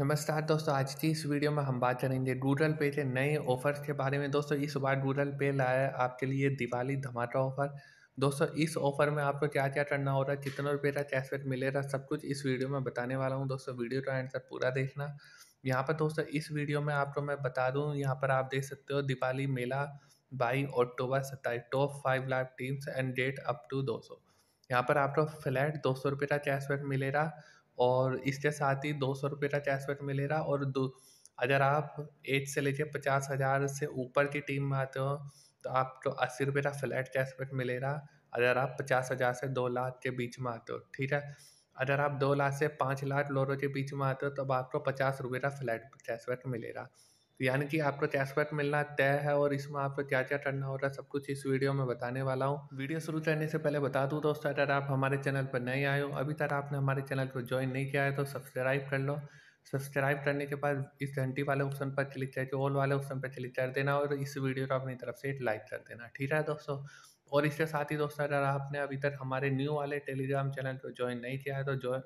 नमस्कार दोस्तों आज की इस वीडियो में हम बात करेंगे गूगल पे के नए ऑफर्स के बारे में दोस्तों इस बार गूगल पे लाया आपके लिए दिवाली धमाका ऑफर दोस्तों इस ऑफर में आपको क्या क्या करना है कितना रुपये का कैशबैक मिलेगा सब कुछ इस वीडियो में बताने वाला हूँ दोस्तों वीडियो का आंसर पूरा देखना यहाँ पर दोस्तों इस वीडियो में आपको मैं बता दूँ यहाँ पर आप देख सकते हो दिवाली मेला बाई अक्टूबर सत्ताईस top five lakh teams and date up to दो सौ यहाँ पर आपको फ्लैट दो सौ रुपये का कैशबैक मिलेगा और इसके साथ ही दो सौ रुपये का कैशबैक मिलेगा और दो अगर आप एज से लेके पचास हज़ार से ऊपर की टीम में आते हो तो आपको अस्सी रुपये का फ्लैट कैशबैक मिलेगा अगर आप पचास हज़ार से दो लाख के बीच में आते हो ठीक है अगर आप दो लाख से पाँच लाख लोगों के बीच में आते हो तब आपको पचास रुपये का फ्लैट कैशबैक मिलेगा यानी कि आपको क्या स्क्वायर मिलना तय है और इसमें आपको क्या क्या करना होगा सब कुछ इस वीडियो में बताने वाला हूँ वीडियो शुरू करने से पहले बता दूँ दोस्तों अगर आप हमारे चैनल पर नए आए हो अभी तक आपने हमारे चैनल को ज्वाइन नहीं किया है तो सब्सक्राइब कर लो सब्सक्राइब करने के बाद इस घंटी वाले ऑप्शन पर क्लिक करके ऑल वाले ऑप्शन पर क्लिक कर देना और इस वीडियो को अपनी तरफ से लाइक कर देना ठीक है दोस्तों और इसके साथ ही दोस्तों अगर आपने अभी तक हमारे न्यू वाले टेलीग्राम चैनल को ज्वाइन नहीं किया है तो ज्वाइन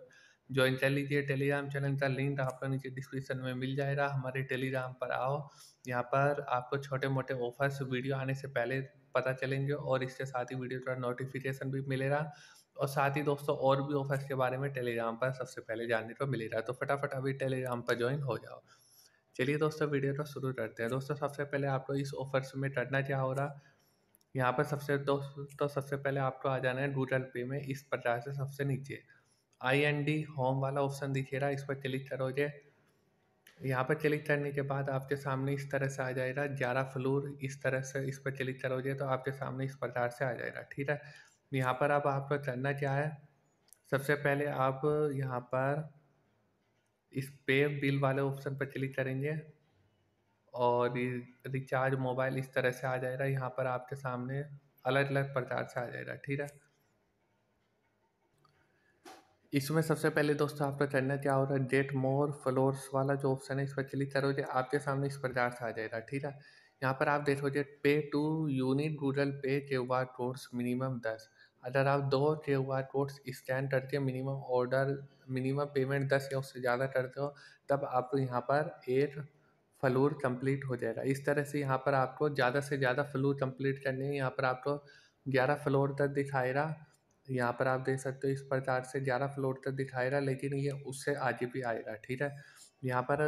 ज्वाइन कर लीजिए टेलीग्राम चैनल का लिंक आपको नीचे डिस्क्रिप्शन में मिल जाएगा हमारे टेलीग्राम पर आओ यहाँ पर आपको छोटे मोटे ऑफर्स वीडियो आने से पहले पता चलेंगे और इसके साथ ही वीडियो का नोटिफिकेशन भी मिलेगा और साथ ही दोस्तों और भी ऑफर्स के बारे में टेलीग्राम पर सबसे पहले जानने को मिलेगा तो फटाफट अभी टेलीग्राम पर ज्वाइन हो जाओ चलिए दोस्तों वीडियो तो शुरू करते हैं दोस्तों सबसे पहले आपको इस ऑफर्स में करना क्या हो रहा यहाँ पर सबसे दोस्तों सबसे पहले आपको आ जाना है गूगल पे में इस प्रकार से सबसे नीचे आई एन डी होम वाला ऑप्शन दिखेगा इस पर क्लिक करोगे यहाँ पर क्लिक करने के बाद आपके सामने इस तरह से आ जाएगा ग्यारह फ्लोर इस तरह से इस पर क्लिक करोगे तो आपके सामने इस प्रकार से आ जाएगा ठीक है यहाँ पर अब आपको करना क्या है सबसे पहले आप यहाँ पर इस पे बिल वाले ऑप्शन पर क्लिक करेंगे और रिचार्ज मोबाइल इस तरह से आ जाएगा यहाँ पर आपके सामने अलग अलग प्रकार से आ जाएगा ठीक है इसमें सबसे पहले दोस्तों आपको चढ़ना क्या हो रहा है डेट मोर फ्लोर्स वाला जो ऑप्शन है इस पर क्लिक करोगे आपके सामने इस प्रकार से आ जाएगा ठीक है यहाँ पर आप देखोगे पे टू यूनिट गूगल पे के आर कोड्स मिनिमम दस अगर आप दो के आर कोड्स स्कैन करके मिनिमम ऑर्डर मिनिमम पेमेंट दस या उससे ज़्यादा करते हो तब आपको यहाँ पर एक फ्लोर कम्प्लीट हो जाएगा इस तरह से यहाँ पर आपको ज़्यादा से ज़्यादा फ्लोर कम्प्लीट करनी है यहाँ पर आपको ग्यारह फ्लोर तक दिखाएगा यहाँ पर आप देख सकते हो इस प्रकार से ग्यारह फ्लोर तक दिखाई रहा लेकिन ये उससे आगे भी आएगा ठीक है यहाँ पर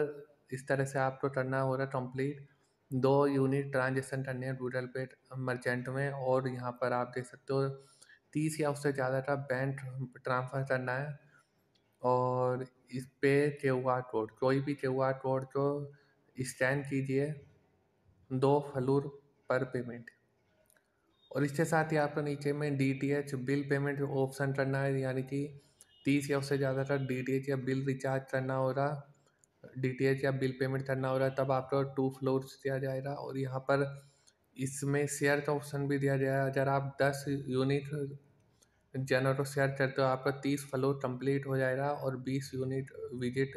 इस तरह से आपको करना हो रहा कंप्लीट दो यूनिट ट्रांजेक्शन करने हैं रूरल पे मर्चेंट में और यहाँ पर आप देख सकते हो तीस या उससे ज़्यादा का बैंक ट्रांसफ़र करना है और इस पे क्यू आर कोड कोई भी क्यू आर कोड को स्कैन कीजिए दो फलूर पर पेमेंट और इसके साथ ही आपको नीचे में D T H bill payment option करना है यानी कि तीस या उससे ज़्यादा का डी टी एच या बिल रिचार्ज करना हो रहा डी टी एच या बिल पेमेंट करना हो रहा तब आपको टू फ्लोर्स दिया जाएगा और यहाँ पर इसमें शेयर का ऑप्शन भी दिया जाएगा अगर आप दस यूनिट जनर को शेयर करते हो आपका तीस फ्लोर कम्प्लीट हो जाएगा और बीस यूनिट विजिट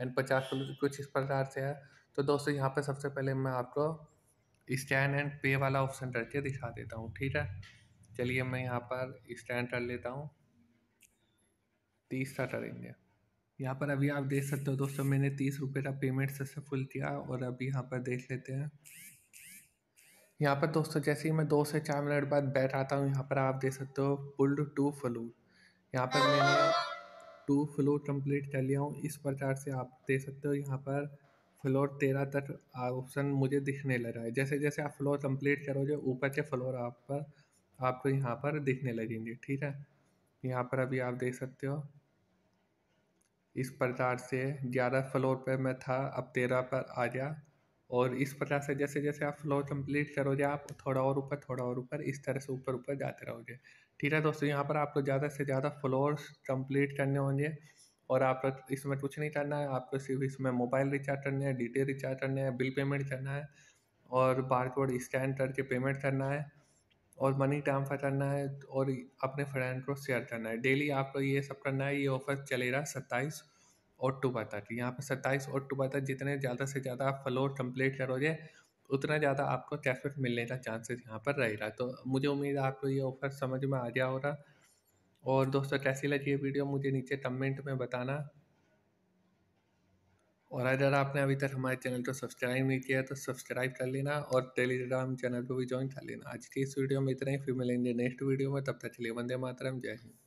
एंड पचास फ्लोर कुछ इस प्रकार से है तो दोस्तों यहाँ पर सबसे पहले मैं आपको स्टैंड एंड पे वाला ऑप्शन करके के दिखा देता हूँ ठीक है चलिए मैं यहाँ पर स्टैंड कर लेता हूँ तीस का करेंगे यहाँ पर अभी आप देख सकते हो दोस्तों मैंने तीस रुपये का पेमेंट सक्सेसफुल किया और अभी यहाँ पर देख लेते हैं यहाँ पर दोस्तों जैसे ही मैं दो से चार मिनट बाद बैठ आता हूँ यहाँ पर आप देख सकते हो पुल्ड टू फ्लूर यहाँ पर मैंने टू फ्लोर कंप्लीट कर लिया हूँ इस प्रकार से आप देख सकते हो यहाँ पर फ्लोर तेरह तक ऑप्शन मुझे दिखने लगा है जैसे जैसे आप फ्लोर कंप्लीट करोगे ऊपर के फ्लोर आप पर आपको यहाँ पर दिखने लगेंगे ठीक है यहाँ पर अभी आप देख सकते हो इस प्रकार से ग्यारह फ्लोर पर मैं था अब तेरह पर आ गया और इस प्रकार से जैसे जैसे आप फ्लोर कंप्लीट करोगे आप थोड़ा और ऊपर थोड़ा और ऊपर इस तरह से ऊपर ऊपर जाते रहोगे ठीक है दोस्तों यहाँ पर आपको ज़्यादा से ज़्यादा फ्लोर कंप्लीट करने होंगे और आप इसमें कुछ नहीं करना है आपको सिर्फ इसमें मोबाइल रिचार्ज करना है डी रिचार्ज करना है बिल पेमेंट करना है और बार कोड स्कैन करके पेमेंट करना है और मनी ट्रांसफ़र करना है और अपने फ्रेंड को शेयर करना है डेली आपको ये सब करना है ये ऑफ़र चलेगा सत्ताईस अक्टूबर तक यहाँ पर सत्ताईस अक्टूबर तक जितने ज़्यादा से ज़्यादा आप फ्लोर कंप्लीट करोगे उतना ज़्यादा आपको कैशबैक मिलने का चांसेस यहाँ पर रहेगा तो मुझे उम्मीद है आपको ये ऑफ़र समझ में आ गया होगा और दोस्तों कैसी लगी ये वीडियो मुझे नीचे कमेंट में बताना और अगर आपने अभी तक हमारे चैनल को सब्सक्राइब नहीं किया तो सब्सक्राइब कर लेना और टेलीग्राम चैनल को भी ज्वाइन कर लेना आज की इस वीडियो में इतना ही फिर मिलेंगे नेक्स्ट वीडियो में तब तक चलिए वंदे मातरम जय हिंद